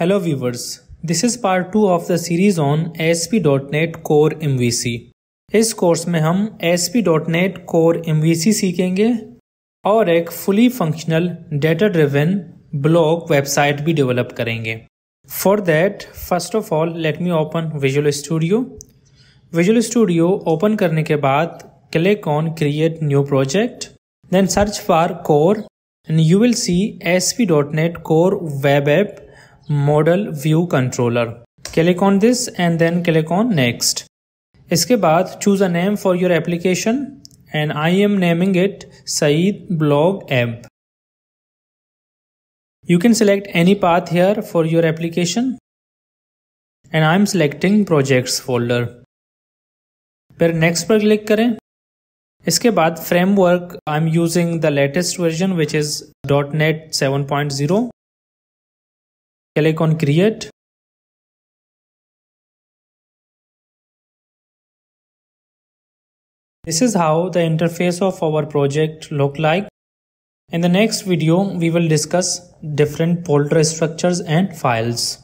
Hello viewers, this is part 2 of the series on ASP.NET Core MVC. इस course में हम ASP.NET Core MVC सीखेंगे और एक fully functional data driven blog website भी develop करेंगे for that first of all let me open visual studio visual studio open करने के बाद click on create new project then search for core and you will see S P dot net core web app model view controller click on this and then click on next इसके बाद choose a name for your application and I am naming it Saeed blog app you can select any path here for your application and I am selecting projects folder फिर next पर click करें इसके बाद framework I am using the latest version which is dot net seven point zero click on create This is how the interface of our project look like. In the next video, we will discuss different folder structures and files.